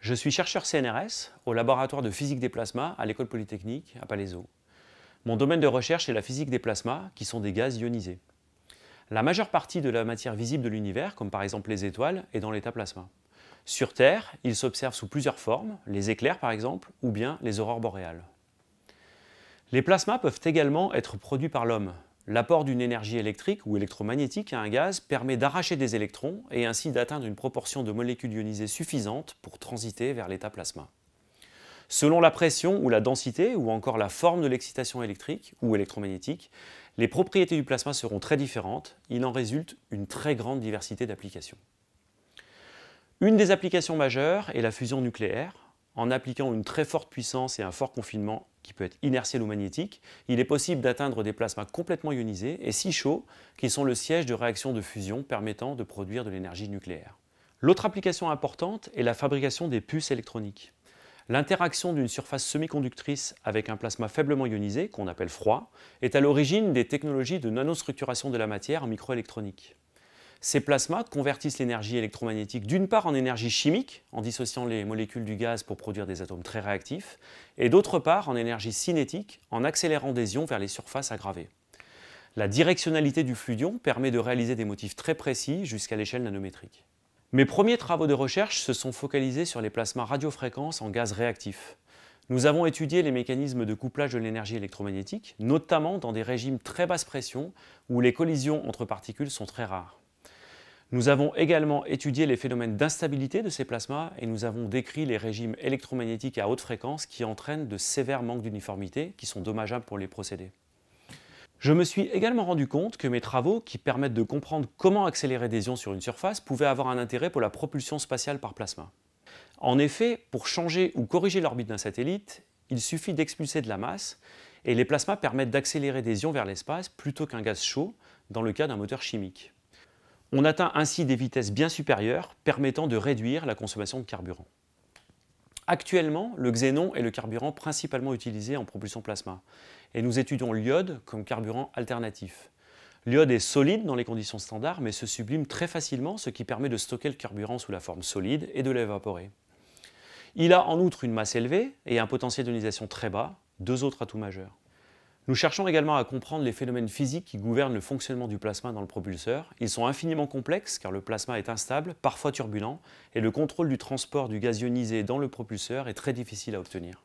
Je suis chercheur CNRS au laboratoire de physique des plasmas à l'école polytechnique à Palaiseau. Mon domaine de recherche est la physique des plasmas, qui sont des gaz ionisés. La majeure partie de la matière visible de l'univers, comme par exemple les étoiles, est dans l'état plasma. Sur Terre, il s'observent sous plusieurs formes, les éclairs par exemple, ou bien les aurores boréales. Les plasmas peuvent également être produits par l'homme, L'apport d'une énergie électrique ou électromagnétique à un gaz permet d'arracher des électrons et ainsi d'atteindre une proportion de molécules ionisées suffisante pour transiter vers l'état plasma. Selon la pression ou la densité ou encore la forme de l'excitation électrique ou électromagnétique, les propriétés du plasma seront très différentes, il en résulte une très grande diversité d'applications. Une des applications majeures est la fusion nucléaire, en appliquant une très forte puissance et un fort confinement qui peut être inertiel ou magnétique, il est possible d'atteindre des plasmas complètement ionisés et si chauds qu'ils sont le siège de réactions de fusion permettant de produire de l'énergie nucléaire. L'autre application importante est la fabrication des puces électroniques. L'interaction d'une surface semi-conductrice avec un plasma faiblement ionisé, qu'on appelle froid, est à l'origine des technologies de nanostructuration de la matière en microélectronique. Ces plasmas convertissent l'énergie électromagnétique d'une part en énergie chimique, en dissociant les molécules du gaz pour produire des atomes très réactifs, et d'autre part en énergie cinétique, en accélérant des ions vers les surfaces aggravées. La directionnalité du flux d'ions permet de réaliser des motifs très précis jusqu'à l'échelle nanométrique. Mes premiers travaux de recherche se sont focalisés sur les plasmas radiofréquences en gaz réactif. Nous avons étudié les mécanismes de couplage de l'énergie électromagnétique, notamment dans des régimes très basse pression où les collisions entre particules sont très rares. Nous avons également étudié les phénomènes d'instabilité de ces plasmas et nous avons décrit les régimes électromagnétiques à haute fréquence qui entraînent de sévères manques d'uniformité qui sont dommageables pour les procédés. Je me suis également rendu compte que mes travaux, qui permettent de comprendre comment accélérer des ions sur une surface, pouvaient avoir un intérêt pour la propulsion spatiale par plasma. En effet, pour changer ou corriger l'orbite d'un satellite, il suffit d'expulser de la masse, et les plasmas permettent d'accélérer des ions vers l'espace plutôt qu'un gaz chaud, dans le cas d'un moteur chimique. On atteint ainsi des vitesses bien supérieures permettant de réduire la consommation de carburant. Actuellement, le xénon est le carburant principalement utilisé en propulsion plasma et nous étudions l'iode comme carburant alternatif. L'iode est solide dans les conditions standards mais se sublime très facilement ce qui permet de stocker le carburant sous la forme solide et de l'évaporer. Il a en outre une masse élevée et un potentiel d'ionisation très bas, deux autres atouts majeurs. Nous cherchons également à comprendre les phénomènes physiques qui gouvernent le fonctionnement du plasma dans le propulseur. Ils sont infiniment complexes car le plasma est instable, parfois turbulent, et le contrôle du transport du gaz ionisé dans le propulseur est très difficile à obtenir.